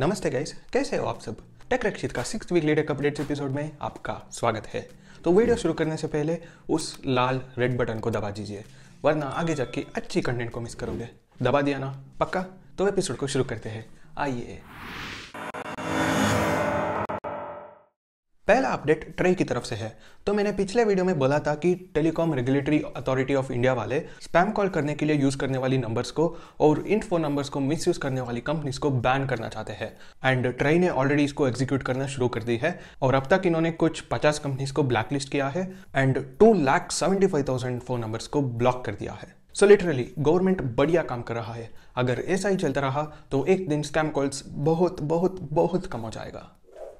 नमस्ते गाइस कैसे हो आप सब टेक रक्षित का six week leader updates episode में आपका स्वागत है तो वीडियो शुरू करने से पहले उस लाल रेड बटन को दबा दीजिए वरना आगे जाके अच्छी कंटेंट को मिस करोगे दबा दिया ना पक्का तो एपिसोड को शुरू करते हैं आइए पहला अपडेट ट्रे की तरफ से है तो मैंने पिछले वीडियो में बोला था कि telecom regulatory authority of India वाले स्पैम कॉल करने के लिए यूज़ करने वाली नंबर्स को और इन फोन नंबर्स को मिस यूज़ करने वाली कंपनीज को बैन करना चाहते हैं एंड ट्रे ने ऑलरेडी इसको एग्जीक्यूट करना शुरू कर दी है और अब तक इन्होंने कुछ पचास कंपनीज को ब्लैकलिस्ट किया है and two lakh seventy five thousand phone numbers को ब्लॉक कर दिया है सो लिटरली गवर्नमेंट बढ़िया काम कर रहा है अगर ऐसा ही चलता रहा तो एक दिन स्कैम कॉल्स बहुत बहुत बहुत कम हो जाएगा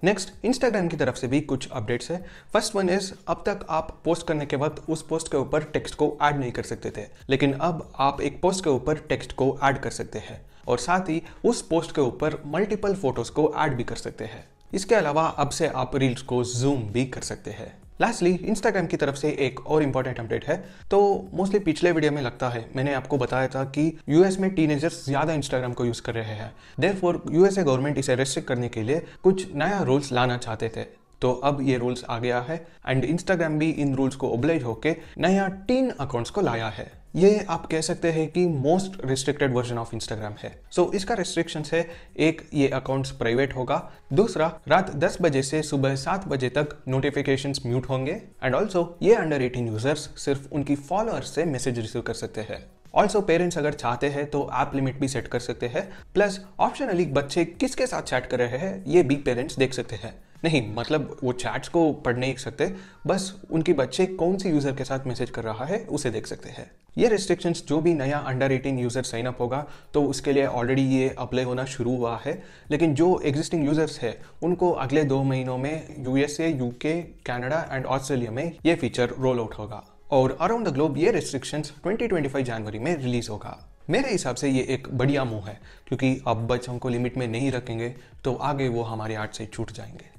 नेक्स्ट इंस्टाग्राम की तरफ से भी कुछ अपडेट्स है फर्स्ट वन इज अब तक आप पोस्ट करने के वक्त उस पोस्ट के ऊपर टेक्स्ट को ऐड नहीं कर सकते थे लेकिन अब आप एक पोस्ट के ऊपर टेक्स्ट को ऐड कर सकते हैं और साथ ही उस पोस्ट के ऊपर मल्टीपल फोटोज को ऐड भी कर सकते हैं इसके अलावा अब से आप रील्स को जूम भी कर सकते हैं लास्टली इंस्टाग्राम की तरफ से एक और इम्पोर्टेंट अपडेट है तो मोस्टली पिछले वीडियो में लगता है मैंने आपको बताया था कि यूएस में टीनेजर्स ज़्यादा इंस्टाग्राम को यूज़ कर रहे हैं देर फॉर यूएसए गवर्नमेंट इसे रेस्ट्रिक्ट करने के लिए कुछ नया रूल्स लाना चाहते थे तो अब ये रूल्स आ गया है एंड इंस्टाग्राम भी इन रूल्स को ओब्लेज होकर नया टीन अकाउंट्स को लाया है ये आप कह सकते हैं कि most restricted version of Instagram है सो so, इसका रिस्ट्रिक्शन है एक ये अकाउंट्स प्राइवेट होगा दूसरा रात 10 बजे से सुबह 7 बजे तक नोटिफिकेशन म्यूट होंगे एंड ऑल्सो ये अंडर 18 यूजर्स सिर्फ उनकी फॉलोअर्स से मैसेज रिसीव कर सकते हैं ऑल्सो पेरेंट्स अगर चाहते हैं तो ऐप लिमिट भी सेट कर सकते हैं प्लस ऑप्शनली बच्चे किसके साथ चैट कर रहे हैं ये भी पेरेंट्स देख सकते हैं नहीं मतलब वो चैट्स को पढ़ नहीं सकते बस उनके बच्चे कौन से यूज़र के साथ मैसेज कर रहा है उसे देख सकते हैं ये रिस्ट्रिक्शंस जो भी नया अंडर 18 यूज़र साइन अप होगा तो उसके लिए ऑलरेडी ये अप्लाई होना शुरू हुआ है लेकिन जो एग्जिस्टिंग यूज़र्स है उनको अगले दो महीनों में USA UK Canada and Australia में ये फीचर रोल आउट होगा और अराउंड द ग्लोब ये रिस्ट्रिक्शंस 2025 जनवरी में रिलीज होगा मेरे हिसाब से ये एक बढ़िया मूव है क्योंकि अब बच्चों को लिमिट में नहीं रखेंगे तो आगे वो हमारे हाथ से छूट जाएंगे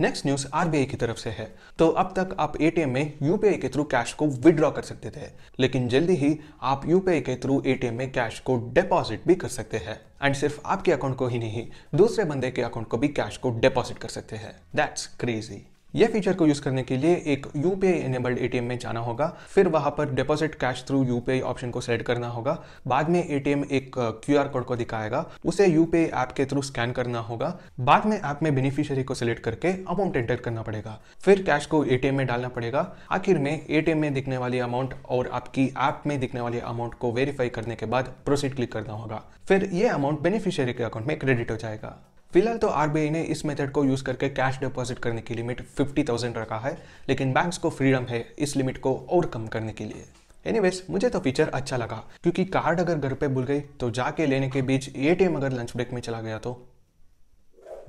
नेक्स्ट न्यूज आरबीआई की तरफ से है तो अब तक आप एटीएम में यूपीआई के थ्रू कैश को विड्रॉ कर सकते थे लेकिन जल्दी ही आप यूपीआई के थ्रू एटीएम में कैश को डिपॉजिट भी कर सकते हैं एंड सिर्फ आपके अकाउंट को ही नहीं दूसरे बंदे के अकाउंट को भी कैश को डिपॉजिट कर सकते हैं दैट्स क्रेजी यह फीचर को यूज करने के लिए एक यूपीआई एनेबल्ड एटीएम में जाना होगा फिर वहां पर deposit cash through UPI option को सेलेक्ट करना होगा बाद में एटीएम एक क्यूआर uh, कोड को दिखाएगा उसे यूपीआई ऐप के थ्रू स्कैन करना होगा बाद में ऐप में बेनिफिशियरी को सिलेक्ट करके अमाउंट एंटर करना पड़ेगा फिर कैश को एटीएम में डालना पड़ेगा आखिर में एटीएम में दिखने वाली अमाउंट और आपकी ऐप में दिखने वाली अमाउंट को वेरीफाई करने के बाद प्रोसीड क्लिक करना होगा फिर यह अमाउंट बेनिफिशियरी के अकाउंट में क्रेडिट हो जाएगा फिलहाल तो आर ने इस मेथड को यूज़ करके कैश डिपॉजिट करने की लिमिट 50,000 रखा है लेकिन बैंक्स को फ्रीडम है इस लिमिट को और कम करने के लिए एनी मुझे तो फीचर अच्छा लगा क्योंकि कार्ड अगर घर पे भूल गई तो जाके लेने के बीच एटीएम अगर लंच ब्रेक में चला गया तो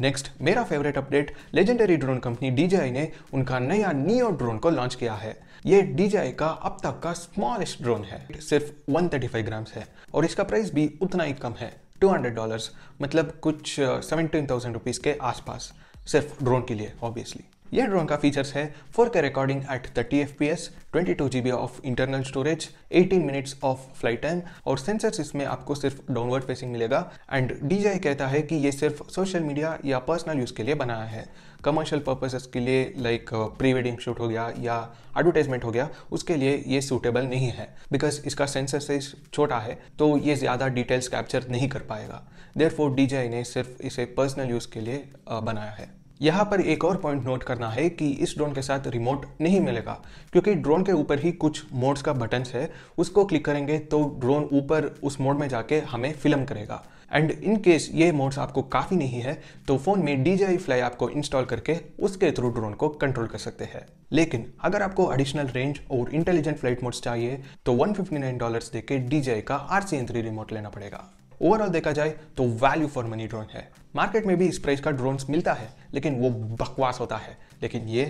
नेक्स्ट मेरा favourite update legendary drone company DJI ने उनका नया नियो ड्रोन को लॉन्च किया है ये डीजेआई का अब तक का स्मॉलेस्ट ड्रोन है सिर्फ 135 ग्राम्स है और इसका प्राइस भी उतना ही कम है टू हंड्रेड डॉलर्स मतलब कुछ सेवेंटीन थाउजेंड रुपीज़ के आसपास सिर्फ ड्रोन के लिए ऑब्वियसली यह ड्रोन का फीचर्स है के recording at thirty F P S twenty two G B of internal storage eighteen minutes of flight time और सेंसर्स इसमें आपको सिर्फ डाउनवर्ड फेसिंग मिलेगा एंड डी आई कहता है कि ये सिर्फ सोशल मीडिया या पर्सनल यूज़ के लिए बनाया है कमर्शियल पर्पजेस के लिए लाइक प्री वेडिंग शूट हो गया या एडवर्टाइजमेंट हो गया उसके लिए ये सूटेबल नहीं है बिकॉज इसका सेंसर साइज छोटा है तो ये ज़्यादा डिटेल्स कैप्चर नहीं कर पाएगा देयर फोर ने सिर्फ इसे पर्सनल यूज़ के लिए uh, बनाया है यहाँ पर एक और पॉइंट नोट करना है कि इस ड्रोन के साथ रिमोट नहीं मिलेगा क्योंकि ड्रोन के ऊपर ही कुछ मोड्स का बटन्स है उसको क्लिक करेंगे तो ड्रोन ऊपर उस मोड में जाके हमें फिल्म करेगा एंड इन केस ये मोड्स आपको काफ़ी नहीं है तो फ़ोन में डी जी फ्लाई आपको इंस्टॉल करके उसके थ्रू ड्रोन को कंट्रोल कर सकते हैं लेकिन अगर आपको एडिशनल रेंज और इंटेलिजेंट फ्लाइट मोड्स चाहिए तो वन फिफ्टी नाइन डॉलर्स देके डी का आर सी रिमोट लेना पड़ेगा ओवरऑल देखा जाए तो वैल्यू फॉर मनी ड्रोन है मार्केट में भी इस प्राइस का ड्रोन मिलता है लेकिन वो बकवास होता है लेकिन ये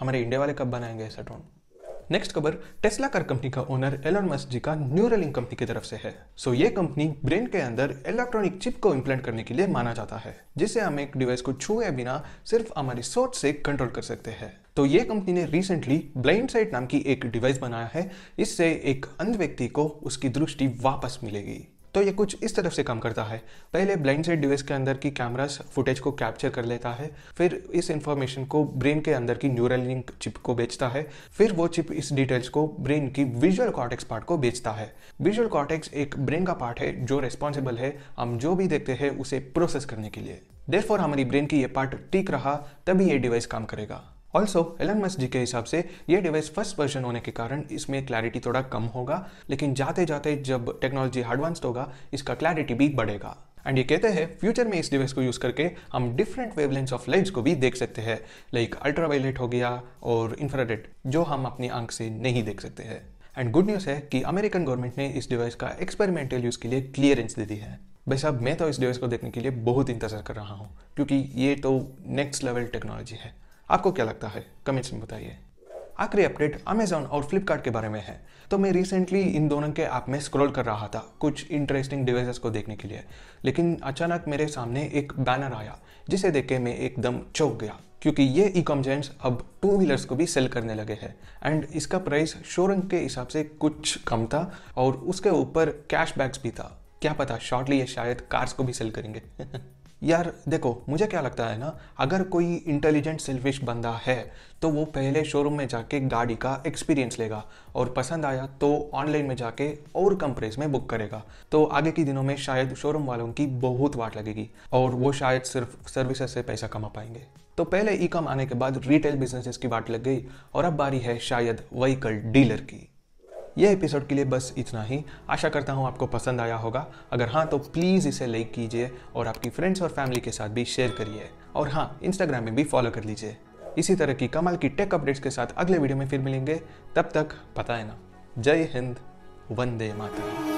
हमारे इंडिया वाले कब बनाएंगे ऐसा ड्रोन नेक्स्ट खबर टेस्ला कार कंपनी का ओनर एलोन मस्क जी का न्यूरलिंक कंपनी की तरफ से है सो so, ये कंपनी ब्रेन के अंदर इलेक्ट्रॉनिक चिप को इम्प्लांट करने के लिए माना जाता है जिससे हम एक डिवाइस को छुए बिना सिर्फ हमारी सोच से कंट्रोल कर सकते हैं तो ये कंपनी ने रिसेंटली ब्लाइंड साइट नाम की एक डिवाइस बनाया है इससे एक अंध व्यक्ति को उसकी दृष्टि वापस मिलेगी तो ये कुछ इस तरफ से काम करता है पहले ब्लाइंड साइड डिवाइस के अंदर की कैमरा फुटेज को कैप्चर कर लेता है फिर इस इंफॉर्मेशन को ब्रेन के अंदर की न्यूरल लिंक चिप को बेचता है फिर वो चिप इस डिटेल्स को ब्रेन की विजुअल कॉर्टेक्स पार्ट को बेचता है विजुअल कॉर्टेक्स एक ब्रेन का पार्ट है जो रेस्पॉन्सिबल है हम जो भी देखते हैं उसे प्रोसेस करने के लिए देर हमारी ब्रेन की ये पार्ट टीक रहा तभी ये डिवाइस काम करेगा ऑल्सो एलन मस्ट जी के हिसाब से ये डिवाइस फर्स्ट वर्जन होने के कारण इसमें क्लैरिटी थोड़ा कम होगा लेकिन जाते जाते जब टेक्नोलॉजी एडवांस्ड होगा इसका क्लैरिटी भी बढ़ेगा एंड ये कहते हैं फ्यूचर में इस डिवाइस को यूज़ करके हम डिफरेंट वेवलेंस ऑफ लाइट्स को भी देख सकते हैं लाइक अल्ट्रावायलेट हो गया और इंफ्रारेड जो हम अपनी आंख से नहीं देख सकते हैं एंड गुड न्यूज़ है कि अमेरिकन गवर्नमेंट ने इस डिवाइस का एक्सपेरिमेंटल यूज़ के लिए क्लियरेंस दे दी है भाई साहब मैं तो इस डिवाइस को देखने के लिए बहुत इंतजार कर रहा हूँ क्योंकि ये तो नेक्स्ट लेवल टेक्नोलॉजी है आपको क्या लगता है कमेंट्स में बताइए आखिरी अपडेट अमेजोन और फ्लिपकार्ट के बारे में है तो मैं रिसेंटली इन दोनों के ऐप में स्क्रॉल कर रहा था कुछ इंटरेस्टिंग डिवाइसेस को देखने के लिए लेकिन अचानक मेरे सामने एक बैनर आया जिसे देख के मैं एकदम चौंक गया क्योंकि ये ई कॉम जेंट्स अब टू व्हीलर्स को भी सेल करने लगे हैं एंड इसका प्राइस शोरूम के हिसाब से कुछ कम था और उसके ऊपर कैशबैक्स भी था क्या पता शॉर्टली ये शायद कार्स को भी सेल करेंगे यार देखो मुझे क्या लगता है ना अगर कोई इंटेलिजेंट सेल्फिश बंदा है तो वो पहले शोरूम में जाके गाड़ी का एक्सपीरियंस लेगा और पसंद आया तो ऑनलाइन में जाके और कम प्राइस में बुक करेगा तो आगे के दिनों में शायद शोरूम वालों की बहुत वाट लगेगी और वो शायद सिर्फ सर्विसेज से पैसा कमा पाएंगे तो पहले ई कॉम आने के बाद रिटेल बिजनेसेस की वाट लग गई और अब बारी है शायद वहीकल डीलर की ये एपिसोड के लिए बस इतना ही आशा करता हूँ आपको पसंद आया होगा अगर हाँ तो प्लीज़ इसे लाइक कीजिए और आपकी फ्रेंड्स और फैमिली के साथ भी शेयर करिए और हाँ इंस्टाग्राम में भी फॉलो कर लीजिए इसी तरह की कमाल की टेक अपडेट्स के साथ अगले वीडियो में फिर मिलेंगे तब तक पता है ना जय हिंद वंदे माता